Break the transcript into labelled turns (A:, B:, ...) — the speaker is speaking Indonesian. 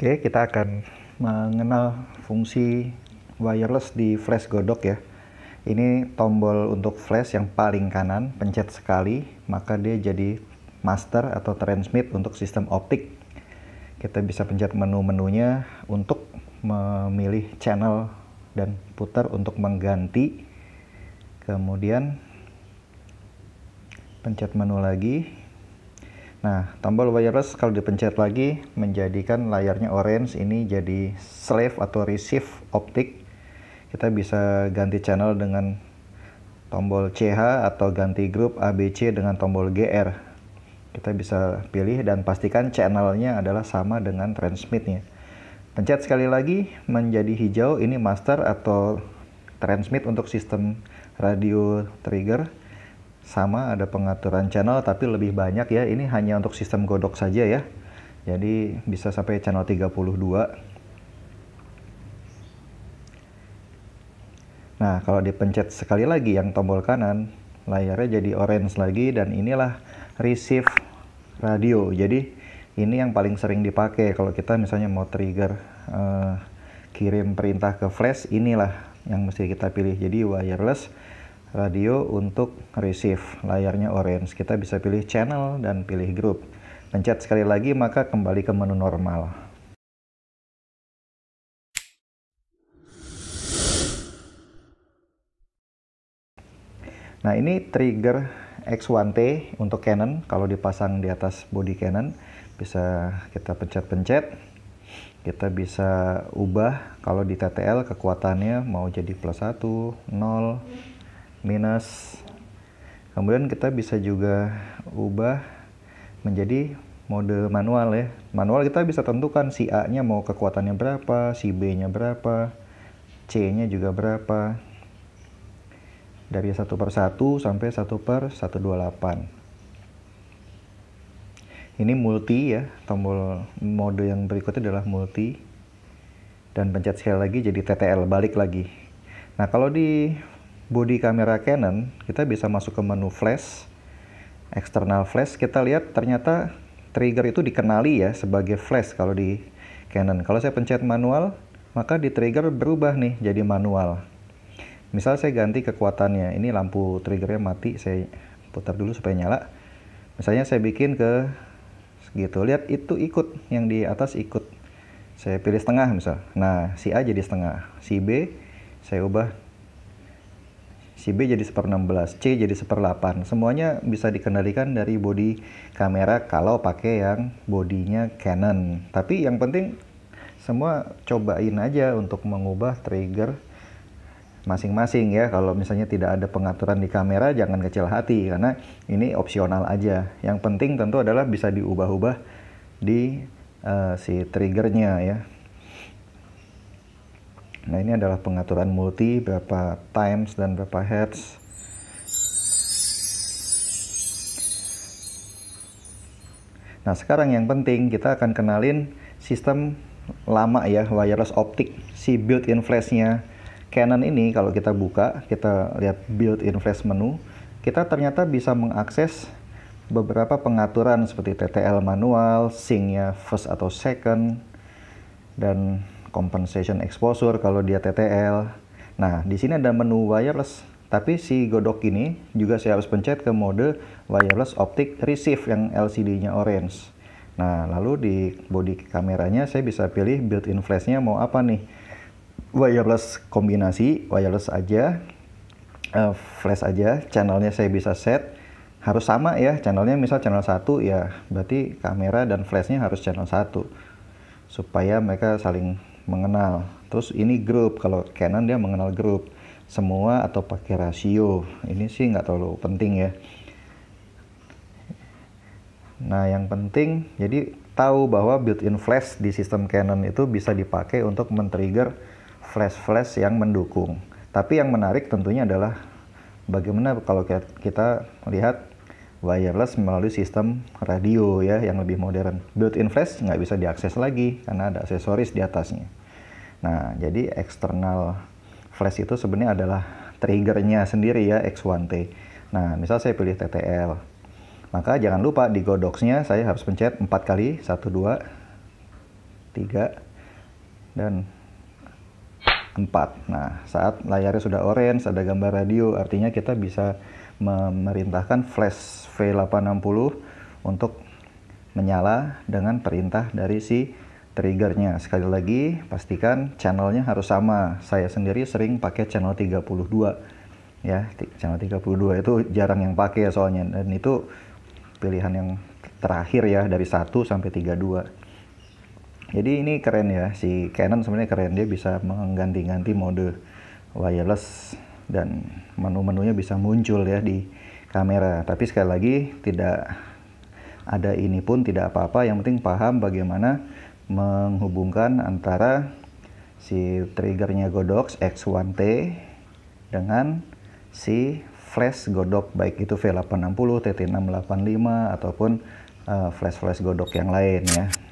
A: Oke, kita akan mengenal fungsi wireless di flash godok ya. Ini tombol untuk flash yang paling kanan, pencet sekali, maka dia jadi master atau transmit untuk sistem optik. Kita bisa pencet menu-menunya untuk memilih channel dan putar untuk mengganti. Kemudian pencet menu lagi Nah, tombol wireless kalau dipencet lagi menjadikan layarnya orange ini jadi slave atau receive optik. Kita bisa ganti channel dengan tombol CH atau ganti grup ABC dengan tombol GR. Kita bisa pilih dan pastikan channelnya adalah sama dengan transmitnya. Pencet sekali lagi menjadi hijau ini master atau transmit untuk sistem radio trigger sama ada pengaturan channel tapi lebih banyak ya ini hanya untuk sistem godok saja ya jadi bisa sampai channel 32 Nah, kalau dipencet sekali lagi yang tombol kanan, layarnya jadi orange lagi dan inilah receive radio. Jadi ini yang paling sering dipakai kalau kita misalnya mau trigger eh, kirim perintah ke flash, inilah yang mesti kita pilih. Jadi wireless radio untuk receive layarnya orange kita bisa pilih channel dan pilih grup pencet sekali lagi maka kembali ke menu normal nah ini trigger X1T untuk Canon kalau dipasang di atas body Canon bisa kita pencet-pencet kita bisa ubah kalau di TTL kekuatannya mau jadi plus 1, 0, minus kemudian kita bisa juga ubah menjadi mode manual ya manual kita bisa tentukan si A nya mau kekuatannya berapa si B nya berapa C nya juga berapa dari 1 per 1 sampai 1 per 128 ini multi ya tombol mode yang berikutnya adalah multi dan pencet sekali lagi jadi TTL balik lagi nah kalau di body kamera Canon, kita bisa masuk ke menu flash, external flash, kita lihat ternyata trigger itu dikenali ya sebagai flash kalau di Canon. Kalau saya pencet manual, maka di trigger berubah nih jadi manual. Misal saya ganti kekuatannya, ini lampu triggernya mati, saya putar dulu supaya nyala. Misalnya saya bikin ke segitu, lihat itu ikut, yang di atas ikut. Saya pilih setengah misal. Nah, si A jadi setengah, si B saya ubah si B jadi 1/16, C jadi 1/8. Semuanya bisa dikendalikan dari body kamera kalau pakai yang bodinya Canon. Tapi yang penting semua cobain aja untuk mengubah trigger masing-masing ya. Kalau misalnya tidak ada pengaturan di kamera jangan kecil hati karena ini opsional aja. Yang penting tentu adalah bisa diubah-ubah di uh, si triggernya ya. Nah ini adalah pengaturan multi berapa times dan berapa hertz. Nah sekarang yang penting kita akan kenalin sistem lama ya wireless optik si built-in flashnya Canon ini kalau kita buka kita lihat built-in flash menu kita ternyata bisa mengakses beberapa pengaturan seperti TTL manual, syncnya first atau second dan compensation exposure kalau dia TTL. Nah, di sini ada menu wireless. Tapi si godok ini juga saya harus pencet ke mode wireless optic receive yang LCD-nya orange. Nah, lalu di body kameranya saya bisa pilih built-in flash-nya mau apa nih. Wireless kombinasi, wireless aja, uh, flash aja, channelnya saya bisa set. Harus sama ya, channelnya misal channel 1 ya, berarti kamera dan flashnya harus channel 1 supaya mereka saling mengenal. Terus ini grup, kalau Canon dia mengenal grup semua atau pakai rasio. Ini sih nggak terlalu penting ya. Nah, yang penting jadi tahu bahwa built-in flash di sistem Canon itu bisa dipakai untuk men-trigger flash-flash yang mendukung. Tapi yang menarik tentunya adalah bagaimana kalau kita lihat wireless melalui sistem radio ya yang lebih modern. Built-in flash nggak bisa diakses lagi karena ada aksesoris di atasnya. Nah, jadi eksternal flash itu sebenarnya adalah triggernya sendiri ya X1T. Nah, misal saya pilih TTL. Maka jangan lupa di Godox-nya saya harus pencet empat kali, satu dua tiga dan 4. Nah, saat layarnya sudah orange, ada gambar radio, artinya kita bisa memerintahkan flash V860 untuk menyala dengan perintah dari si triggernya. Sekali lagi, pastikan channelnya harus sama. Saya sendiri sering pakai channel 32. Ya, channel 32 itu jarang yang pakai soalnya dan itu pilihan yang terakhir ya dari 1 sampai 32. Jadi ini keren ya si Canon sebenarnya keren dia bisa mengganti-ganti mode wireless dan menu-menunya bisa muncul ya di kamera. Tapi sekali lagi tidak ada ini pun tidak apa-apa yang penting paham bagaimana menghubungkan antara si triggernya Godox X1T dengan si flash Godox baik itu V860, TT685 ataupun eh, flash-flash Godox yang lain ya.